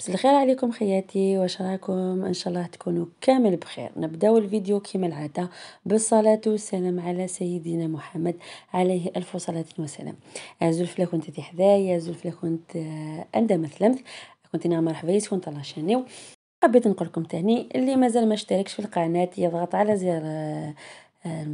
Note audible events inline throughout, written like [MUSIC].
بس الخير عليكم خياتي واش راكم ان شاء الله تكونوا كامل بخير نبداو الفيديو كما العاده بالصلاه والسلام على سيدنا محمد عليه الف صلاه وسلام زلفله كنت في حدايا زلفله كنت آه، انت مثلمت كنت انا مرحبا كنت الله شانيو حبيت نقول لكم تاني اللي مازال ما اشتركش في القناه يضغط على زر آه،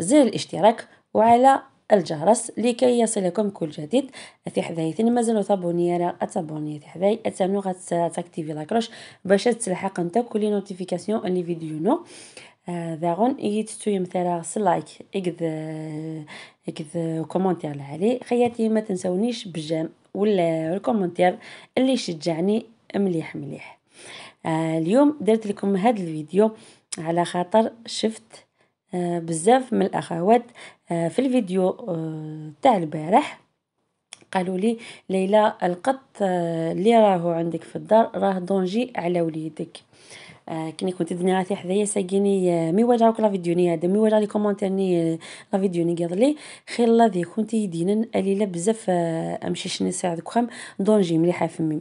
زر الاشتراك وعلى الجرس لكي يصلكم كل جديد أتي حذايا ثاني مازالوا تابوني راه اتابوني أتي حذايا اتانو غتاكتيفي لاكروش باش تلحق نتا كل نوتيفيكاسيون فيديو نو داغون آه، ايت تو يمثال سلايك اكد اكد كومونتير لعلي خياتي ما تنسونيش بالجام ولا الكومونتير اللي شجعني مليح مليح آه، اليوم درت لكم هذا الفيديو على خاطر شفت آه، بزاف من الاخوات آه، في الفيديو آه، تاع البارح قالوا لي ليلى القط اللي راهو عندك في الدار راه دونجي على وليدك كني كنت دنيا راسي حدايا ساقيني مي واجهوك لا فيديو ني هذا مي واجه لي كومونتير ني لا فيديو ني قال خير الله ذي كنت يدينا ليلى بزاف امشي شني ساعد كخم دونجي مليحه فمي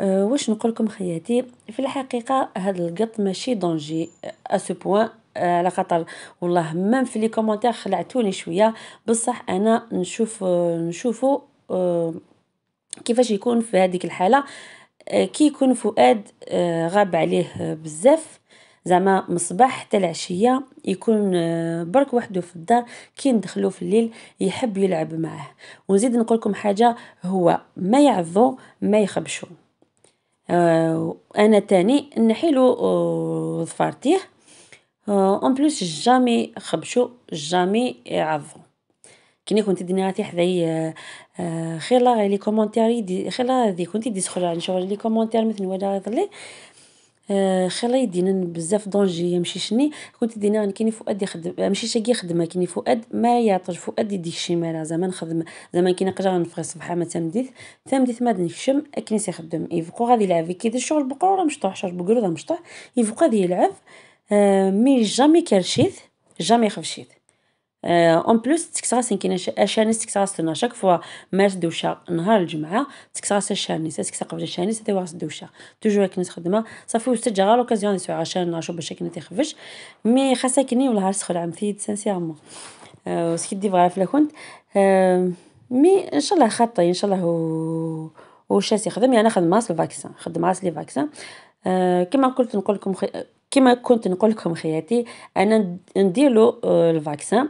واش نقول لكم خياتي في الحقيقه هذا القط ماشي دونجي ا سو بوين آه، على خاطر والله مام في لي كومونتير خلعتوني شويه بصح انا نشوف نشوفو آه، كيفاش يكون في هذيك الحاله آه، كي يكون فؤاد غاب عليه بزاف زعما من الصباح حتى العشيه يكون برك وحده في الدار كي ندخلو في الليل يحب يلعب معاه ونزيد نقول لكم حاجه هو ما يعضو ما يخبشو انا تاني نحيلو ظفارتيه اون بلوس جامي خبشو جامي يعظو كني كنت راتي حذايا خيلا لي كومونتير دي خيلا دي كنت دي تدخل على شغل لي كومونتير مثل ودا ظلي خيلا يدينا بزاف دونجي يمشي شني كنت دينا كيني فؤاد يخدم آه، ماشي شاكي يخدم كيني فؤاد ما يعطش فؤاد يديك شي مال زعما نخدم زعما كي نقرا نفغي الصبح ما تمديت تمديت ما نخشم اكني سيخدم يفقو غادي يلعب كي دير الشغل بقرو مشطوح شرب بقرو مشطوح يفقو غادي يلعب مي جامي كرشيت جامي خفشيت اون بلوس تكسغاس كاين اشانيس تكسغاس لنا شاك فوا مارس دوشا نهار الجمعه تكسغاس اشانيس تكسغ قبل اشانيس هذا واس دوشا توجور كنت خدمه صافي وستجا غا لوكازيون نسوا عشان نعشو باش كنا تيخفش مي خاصها كني ولا عرس خلع مثيد سانسيرمون وسكي دي فغا في كنت مي ان شاء الله خاطي ان شاء الله و وشاس يخدم يعني خدم راس الفاكسان خدم راس لي فاكسان أه كما قلت نقول لكم خي... كما كنت نقول لكم خياتي انا نديرلو آه، الفاكسان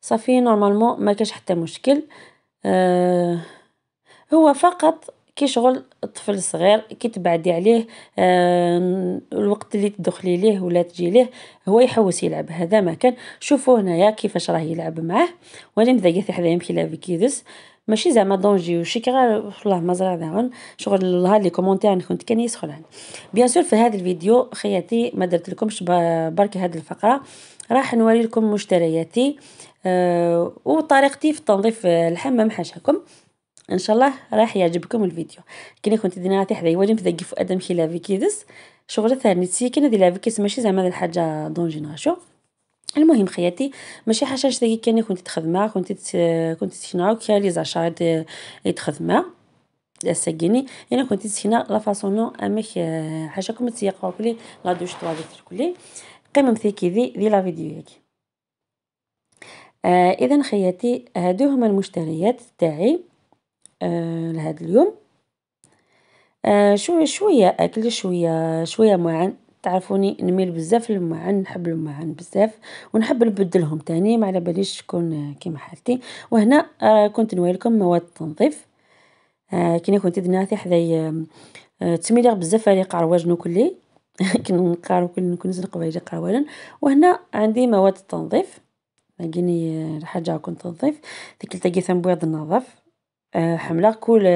صافي نورمالمون ما كاش حتى مشكل أه هو فقط كي شغل الطفل الصغير كي تبعدي عليه آه الوقت اللي تدخلي ليه ولا تجي ليه هو يحوس يلعب هذا ما كان شوفوا هنايا كيفاش راه يلعب معاه وانا مذاقي حدا يمشي أه ماشي زعما دونجي وشي غير والله ما زرع داون شغل الله لي كومونتير كنت كان يسخلان بيان سور في هذا الفيديو خياتي ما درت لكمش برك هذه الفقره راح نوري لكم مشترياتي أه وطريقتي في تنظيف الحمام حاشاكم ان شاء الله راح يعجبكم الفيديو كني كنت دينا حدا يواجم في دقي فؤاد مخي لافي كيدس شغل ثاني تسي كنا دي لافي ماشي زعما الحاجه دونجي ناشو المهم خياتي ماشي حاجه جديده كان كنت تخدمها كنت كنت تشناو كي لي زاشار يتخدمها آه، السكيني انا كنت تسكينه لا فاسونو امك آه، حاجه تيقوا كلي لا دوش دي كلي قمم في ذي دي لا فيديو هيك آه اذا خياتي هادو هما المشتريات تاعي آه لهذا اليوم آه شويه شويه اكل شويه شويه معن تعرفوني نميل بزاف للمعان نحب المعان بزاف ونحب نبدلهم تاني ما على باليش تكون كيما حالتي وهنا آه، كنت نوايا لكم مواد التنظيف آه، كي كنت دناتي حدايا آه، تسميليغ بزاف ريق رواج نوكلي [LAUGHS] كنقارو كل كنز القبايله قاولا وهنا عندي مواد التنظيف لاقيني الحاجه كنت تنظيف ديك لتاقي ثنبويض النظف حمله كل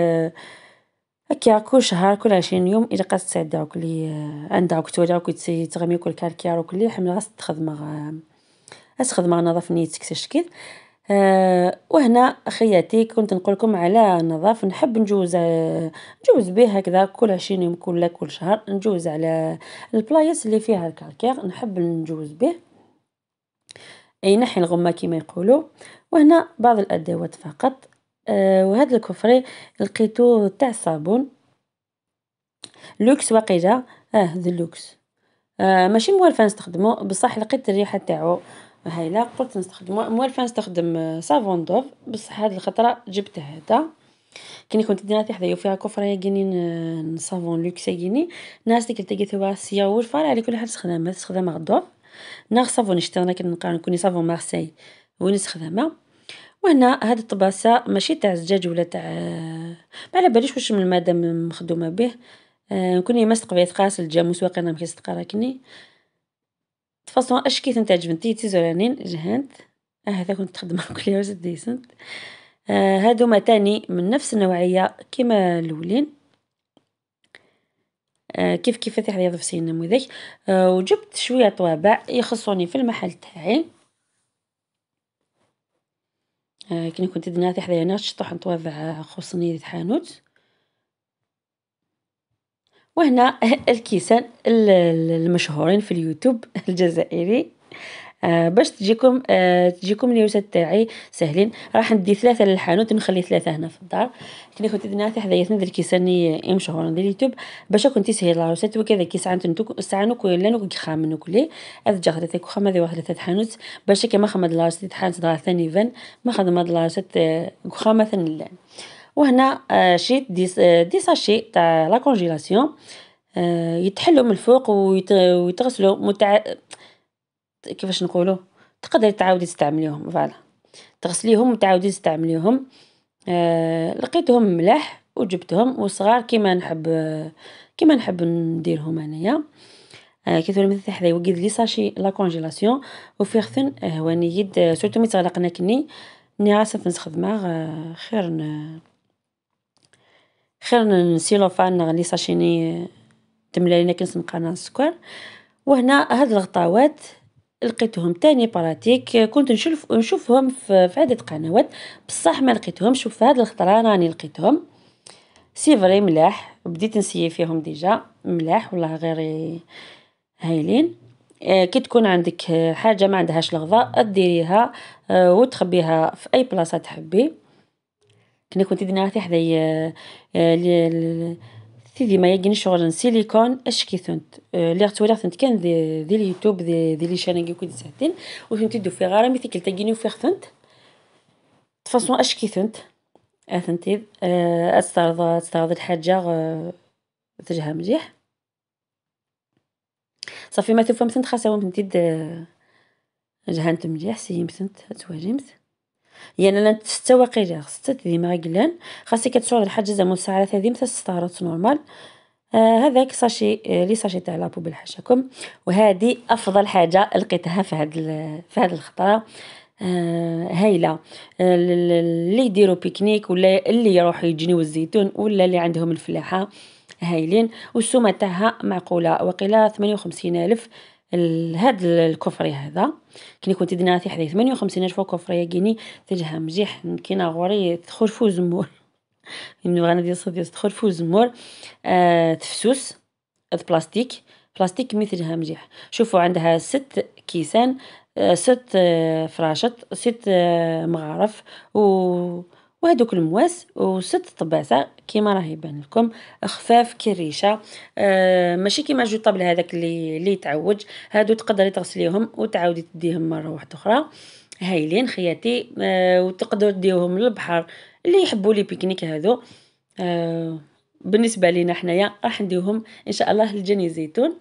هكا شهر كل عشرين يوم الا قاس تسعد دوك لي آه، عندها دوك تولي دوك تغمي كل كالكيار وكل لي حمل غاس تخدم غاس تخدم نظف نيتك تشكيل آه، وهنا خياتي كنت نقولكم على النظاف نحب نجوز آه، نجوز به هكذا كل عشرين يوم كل كل شهر نجوز على البلايص اللي فيها الكالكير نحب نجوز به اي نحي الغمه كما يقولوا وهنا بعض الادوات فقط آه، وهذا الكفري لقيتو تاع الصابون لوكس واقيلا اه ذا لوكس آه، ماشي موالفه نستخدمو بصح لقيت الريحه تاعو هايله قلت نستخدمو موالفه نستخدم صابون دوف بصح هاد الخطره جبت هذا كني كنت دينا حدا فيها كفرة كيني صابون لوكس كيني ناس ديك كنت هو سيا والفار على كل حال تخدمها تخدمها غدوف ناغ صابون شتي انا كنلقى كوني صابون مارسي ونستخدمها وهنا هاد الطباسة ماشي تاع زجاج ولا تاع ما على باليش واش من الماده مخدومه به آه، كون ما قبيت قاس الجاموس واقيلا مكي تقراكني تفاصون اش كي بنتي تي تيزورانين جهنت اه هذا كنت تخدم كل يوم زد ديسنت آه هادوما تاني من نفس النوعيه كيما الاولين آه كيف كيف تحضيض في سين نموذج آه وجبت شويه طوابع يخصوني في المحل تاعي آه، كي كنت دناتي حدايا انا تشطح نتواضع خصني ديال الحانوت وهنا [LAUGHS] الكيسان المشهورين في اليوتيوب [LAUGHS] الجزائري آه، باش تجيكم آه تجيكم اليوسات تاعي ساهلين راح ندي ثلاثه للحانوت نخلي ثلاثه هنا في الدار كني كنت تاع حدايا ندير كيساني ام شهور ندير اليوتيوب باش كنت سهل العروسات وكذا كي ساعه نتوك ساعات ولا نوك خامن وكلي هذا جا خدت خما ذي واحد ثلاثه حانوت باش كما خمد حانوت حانت ثاني فن ما خدمت العروسات آه، خامه ثاني وهنا آه، شيت دي, دي ساشي تاع لا كونجيلاسيون يتحلوا من الفوق ويتغسلوا متع... كيفاش نقولوا تقدري تعاودي تستعمليهم فوالا تغسليهم وتعاودي تستعمليهم آه لقيتهم ملاح وجبتهم وصغار كيما نحب كيما نحب نديرهم انايا آه كي تولي مثل حدا يوجد لي ساشي لا كونجيلاسيون وفي خثن آه، هو نيد آه، سورتو مي تغلقنا كني ني عاصف دماغ آه، خير ن... خير نسيلوفان لي ساشيني تملى لينا كنسمقنا السكر وهنا هاد الغطاوات لقيتهم تاني براتيك آه، كنت نشوف نشوفهم في عدة قنوات بصح ما لقيتهمش وفي هاد الخطرة راني لقيتهم سي فري ملاح بديت نسيي فيهم ديجا ملاح والله غير هايلين آه، كي تكون عندك حاجة ما عندهاش لغضة ديريها آه، وتخبيها في اي بلاصة تحبي كنا كنت دينا حدايا سيدي ما يجين شغل سيليكون اش كي ثنت آه، لي غتولي ثنت كان دي دي اليوتيوب دي دي لي شانل كي ساعتين و ثنت دو في غارة مي كلتا كيني وفي ثنت تفاصون اش آه، كي ثنت اثنتي استعرض استعرض الحاجة آه، تجها مليح صافي ما تفهم ثنت خاصة ثنت جهنت مليح ثنت تواجمت يعني انا ستة واقيلا ستة ديما قلان خاصك تشرب الحاجة زعما الساعة هذه مثل حتى نورمال آه هذاك ساشي آه، لي ساشي تاع لابو بالحشاكم وهذه افضل حاجه لقيتها في هاد في هاد الخطره آه هايله اللي آه، يديروا بيكنيك ولا اللي يروحوا يجنيو الزيتون ولا اللي عندهم الفلاحه هايلين والسومه تاعها معقوله وقيله 58000 الف هاد الكفري هذا كني كنت تي حدايا 58 الف كفري كيني تجها مجيح كينا غوري تخرفو وزمور من انا ديال تخرج فو زمور آه تفسوس هاد بلاستيك بلاستيك مثلها مجيح شوفوا عندها ست كيسان آه ست آه فراشط ست آه مغارف و وهذوك المواس وست طباسة كيما راه يبان لكم خفاف كريشه آه ماشي كيما جو طابل هذاك اللي اللي تعوج هادو تقدري تغسليهم وتعاودي تديهم مره واحده اخرى هايلين خياتي آه وتقدروا ديهم للبحر اللي يحبوا لي بيكنيك هادو آه بالنسبه لينا حنايا راح نديوهم ان شاء الله لجني زيتون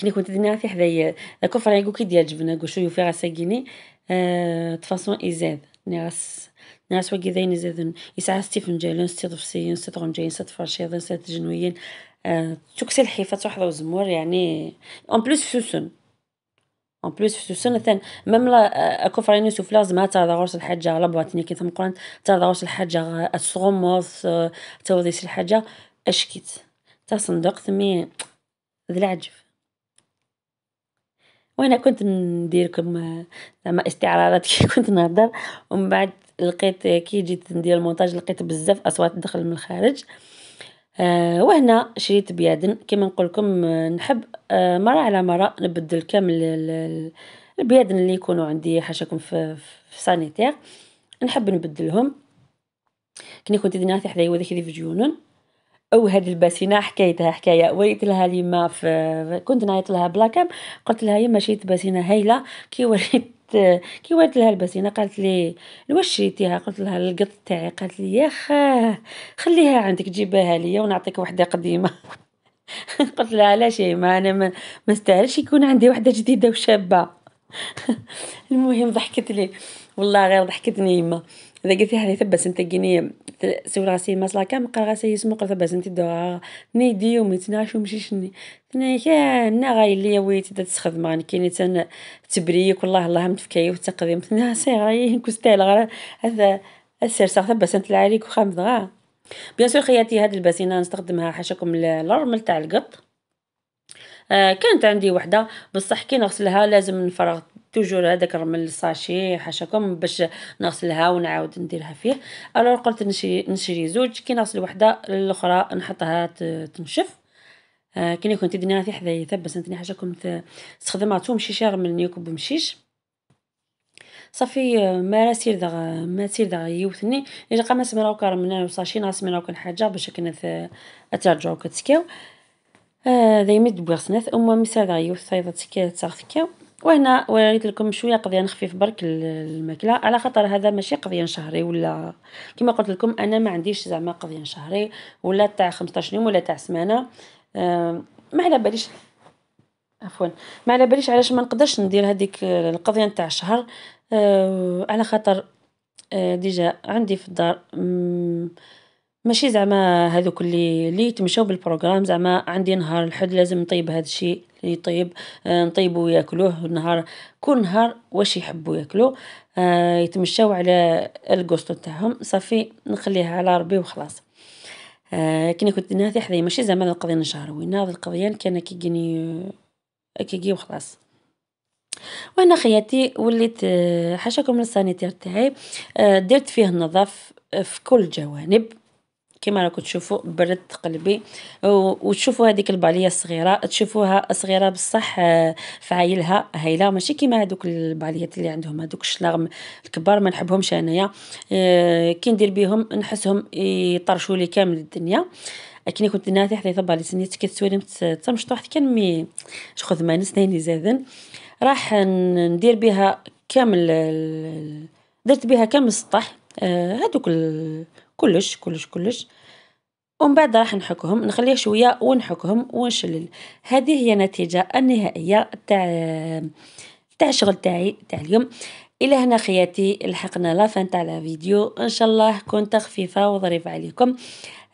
كني كنت دينا في حدايا كفر يقول كي ديال جبنه قول شو يوفي غساقيني أه... تفاصون ازاد Neas, neas وكذين زادن يسعى ستيفن جالن ستيض فسيين ستيض غنجين ستيض فرشيضين ستيض جنويين آه، تكسي الحيفة تحضر زمور يعني اون بلوس فسوسن اون بلوس فسوسن ثان ميم لا آه، كوفرين يوسف لازم تاع غرس الحاجة بواتني كي تمقران تاع غرس الحاجة الصغموث آه، تا الحاجة اشكيت تا صندوق ثمي ذي العجب وانا كنت نديركم زعما استعراضات [LAUGHS] كي كنت نهضر ومن بعد لقيت كي جيت ندير المونتاج لقيت بزاف اصوات دخل من الخارج آه، وهنا شريت بيادن كما نقول لكم نحب آه، مره على مره نبدل كامل البيادن اللي يكونوا عندي حاشاكم في, في سانيتير نحب نبدلهم كني كنت ديناتي حدايا وذاك في جيونون او هاد الباسينه حكايتها حكايه وريت لها ليما في كنت نعيط لها بلاكام قلت لها يما شريت باسينه هايله كي وريت كي وريت لها الباسينه قالت لي واش شريتيها قلت لها القط تاعي قالت لي يا خاه خليها عندك جيبها ليا ونعطيك وحده قديمه [LAUGHS] قلت لها شيء ما انا ما مستاهلش يكون عندي وحده جديده وشابه [LAUGHS] المهم ضحكت لي والله غير ضحكتني يما اذا قلت لها تبس انت سوراسي مسلاكا مقرغا سيس مقرطة بازنتي دوغا نيدي وميتناش ومشيشني غاي كان غايلي ويتي تستخدم غان كاين تن تبريك والله الله و وتقديم ثنا سي غاي كوستيل غا هذا السرساغ تبسنت العريك خامد غا بيان سور خياتي هاد الباسينه نستخدمها حاشاكم لارمل تاع القط آه كانت عندي وحده بصح كي نغسلها لازم نفرغ توجور هذاك رمل الساشي حاشاكم باش نغسلها ونعاود نديرها فيه انا قلت نشري نشري زوج كي نغسل وحده الاخرى نحطها تنشف آه كي كنت دنيا في حدايا ثبس انتني حاشاكم استخدمها توم شيشار من يكب مشيش صافي ما راه سير دغ ما سير دغ يوثني الا قام سمرا وكار من الساشي ناس من وكان حاجه باش كنا اترجعوا كتسكاو هذا آه يمد بغسنات اما مسال دغ يوث صيدت كي تصغ وهنا وريت لكم شويه قضيان خفيف برك الماكله على خاطر هذا ماشي قضيان شهري ولا كما قلت لكم انا ما عنديش زعما قضيان شهري ولا تاع 15 يوم ولا تاع سمانه ما على باليش عفوا ما على باليش علاش ما نقدرش ندير هذيك القضيه تاع الشهر آه، على خاطر آه، ديجا عندي في الدار ماشي زعما هذوك اللي اللي يتمشاو بالبروغرام زعما عندي نهار الحد لازم نطيب هذا الشيء اللي يطيب آه، نطيبو وياكلوه نهار كل نهار واش يحبوا ياكلو آه يتمشاو على الكوستو تاعهم صافي نخليها على ربي وخلاص آه كي كنت ناتي حذايا ماشي زعما القضيه نشهر وين هذا القضيان كان كيجيني كيجي وخلاص وانا خياتي وليت آه، حاشاكم من السانيتير تاعي آه، درت فيه النظاف في كل جوانب كما راكم تشوفوا برد قلبي وتشوفوا هذيك الباليه الصغيره تشوفوها صغيره بصح آه، فعايلها هايله ماشي كيما هذوك الباليات اللي عندهم هذوك الشلاغم الكبار ما نحبهمش انايا آه، كي ندير بهم نحسهم يطرشوا لي كامل الدنيا كني كنت ناتي حتى يطبع لي سنيت كتسولم تمشطو حتى كان مي شخذ ما نسنيني زادن راح ندير بها كامل درت بها كامل السطح هذوك آه، كلش كلش كلش ومن بعد راح نحكهم نخليه شويه ونحكهم ونشلل هذه هي النتيجه النهائيه تاع تاع الشغل تاعي تاع اليوم الى هنا خياتي لحقنا لافان تاع الفيديو ان شاء الله كنت خفيفه وظريفه عليكم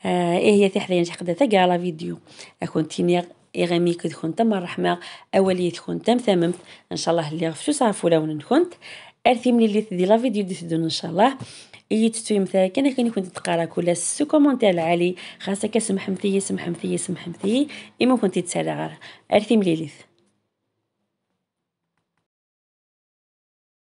آه ايه هي نجح قد تاع لا فيديو اكون تينيغ إغامي كد كنت تم الرحمة اولي كنت تم ثممت إن شاء الله اللي غفشو صافو لون كنت أرثي ملي اللي تدي لا فيديو دي إن شاء الله اي تتويم مثلا كان كنت تقرا كل سو كومونتير العالي خاصك اسم حمثي اسم حمثي اسم حمثي اما كنت تسالى غير عرفي مليليث